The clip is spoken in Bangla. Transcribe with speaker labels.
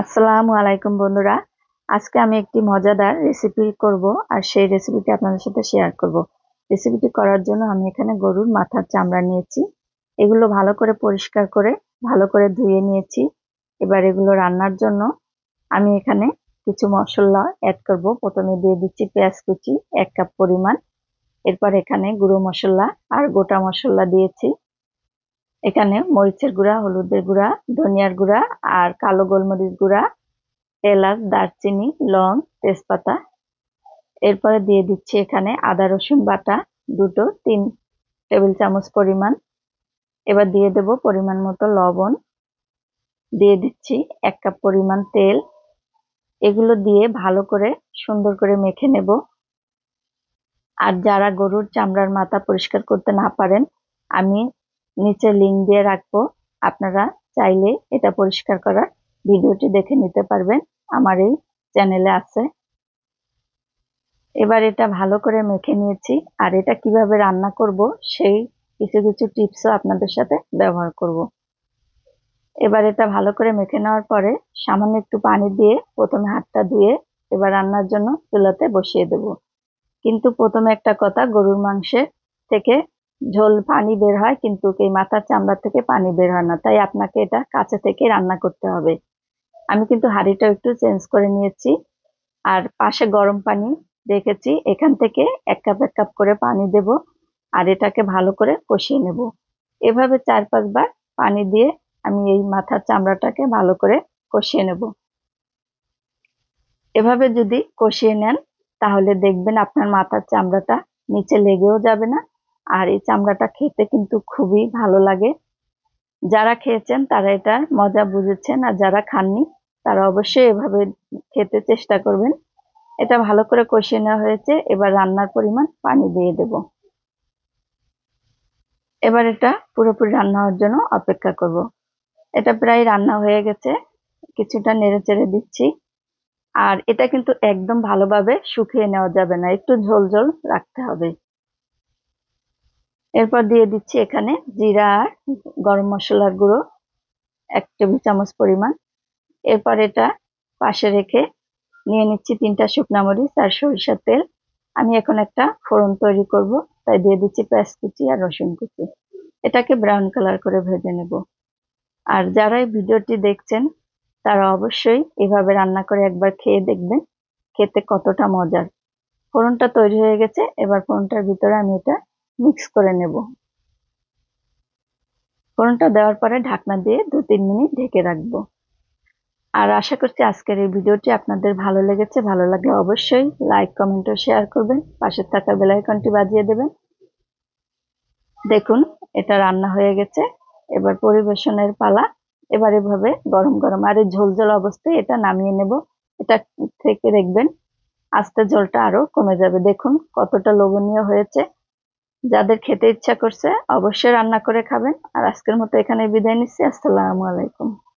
Speaker 1: আসসালামু আলাইকুম বন্ধুরা আজকে আমি একটি মজাদার রেসিপি করব আর সেই রেসিপিটি আপনাদের সাথে শেয়ার করব রেসিপিটি করার জন্য আমি এখানে গরুর মাথার চামড়া নিয়েছি এগুলো ভালো করে পরিষ্কার করে ভালো করে ধুয়ে নিয়েছি এবার এগুলো রান্নার জন্য আমি এখানে কিছু মশলা অ্যাড করব প্রথমে দিয়ে দিচ্ছি পেঁয়াজ কুচি এক কাপ পরিমাণ এরপর এখানে গুঁড়ো মশলা আর গোটা মশলা দিয়েছি এখানে মরিচের গুঁড়া হলুদের গুঁড়া ধনিয়ার গুঁড়া আর কালো গোলমরিচ গুঁড়া এলাচ দারচিনি লং তেজপাতা এরপরে দিয়ে দিচ্ছি এখানে আদা রসুন বাটা দুটো তিন টেবিল চামচ পরিমাণ এবার দিয়ে দেব পরিমাণ মতো লবণ দিয়ে দিচ্ছি এক কাপ পরিমাণ তেল এগুলো দিয়ে ভালো করে সুন্দর করে মেখে নেব আর যারা গরুর চামড়ার মাথা পরিষ্কার করতে না পারেন আমি নিচে লিঙ্ক দিয়ে রাখবো আপনারা চাইলে এটা পরিষ্কার করার ভিডিওটি দেখে নিতে পারবেন আমার এই চ্যানেলে আছে এবার এটা ভালো করে মেখে নিয়েছি আর এটা কিভাবে রান্না করব সেই কিছু কিছু টিপসও আপনাদের সাথে ব্যবহার করব। এবার এটা ভালো করে মেখে নেওয়ার পরে সামান্য একটু পানি দিয়ে প্রথমে হাতটা ধুয়ে এবার রান্নার জন্য চুলাতে বসিয়ে দেব কিন্তু প্রথমে একটা কথা গরুর মাংসের থেকে ঝোল পানি বের হয় কিন্তু এই মাথার চামড়ার থেকে পানি বের হয় না তাই আপনাকে এটা কাছে থেকে রান্না করতে হবে আমি কিন্তু হাঁড়িটা একটু চেঞ্জ করে নিয়েছি আর পাশে গরম পানি রেখেছি এখান থেকে এক কাপ এক কাপ করে পানি দেব আর এটাকে ভালো করে কষিয়ে নেব এভাবে চার পাঁচবার পানি দিয়ে আমি এই মাথার চামড়াটাকে ভালো করে কষিয়ে নেব এভাবে যদি কষিয়ে নেন তাহলে দেখবেন আপনার মাথার চামড়াটা নিচে লেগেও যাবে না আর এই চামড়াটা খেতে কিন্তু খুবই ভালো লাগে যারা খেয়েছেন তারা এটার মজা বুঝেছেন আর যারা খাননি তারা অবশ্যই এভাবে খেতে চেষ্টা করবেন এটা ভালো করে কষিয়ে নেওয়া হয়েছে এবার রান্নার পরিমাণ পানি দিয়ে দেব এবার এটা পুরোপুরি রান্না হওয়ার জন্য অপেক্ষা করব। এটা প্রায় রান্না হয়ে গেছে কিছুটা নেড়ে চেড়ে দিচ্ছি আর এটা কিন্তু একদম ভালোভাবে শুকিয়ে নেওয়া যাবে না একটু ঝোল ঝোল রাখতে হবে এরপর দিয়ে দিচ্ছি এখানে জিরা আর গরম মশলার গুঁড়ো এক টেবিল চামচ পরিমাণ এরপর এটা পাশে রেখে নিয়ে নিচ্ছি তিনটা শুকনা মরিচ আর সরিষার তেল আমি এখন একটা ফোড়ন তৈরি করব তাই দিয়ে দিচ্ছি পেঁয়াজ কুচি আর রসুন কুচি এটাকে ব্রাউন কালার করে ভেজে নেব আর যারা এই ভিডিওটি দেখছেন তারা অবশ্যই এভাবে রান্না করে একবার খেয়ে দেখবেন খেতে কতটা মজার ফোড়নটা তৈরি হয়ে গেছে এবার ফোড়নটার ভিতরে আমি এটা মিক্স করে নেব ফোড়নটা দেওয়ার পরে ঢাকনা দিয়ে দু তিন মিনিট ঢেকে রাখবো আর আশা করছি আজকের এই ভিডিওটি আপনাদের ভালো লেগেছে ভালো লাগলে অবশ্যই লাইক কমেন্ট ও শেয়ার করবেন পাশে থাকা বেলাইকনটি বাজিয়ে দেবেন দেখুন এটা রান্না হয়ে গেছে এবার পরিবেশনের পালা এবার এভাবে গরম গরম আর এই ঝোলঝোল অবস্থায় এটা নামিয়ে নেব এটা থেকে দেখবেন আস্তে জলটা আরও কমে যাবে দেখুন কতটা লোভনীয় হয়েছে যাদের খেতে ইচ্ছা করছে অবশ্যই রান্না করে খাবেন আর আজকের মতো এখানে বিদায় নিচ্ছি আসসালামু আলাইকুম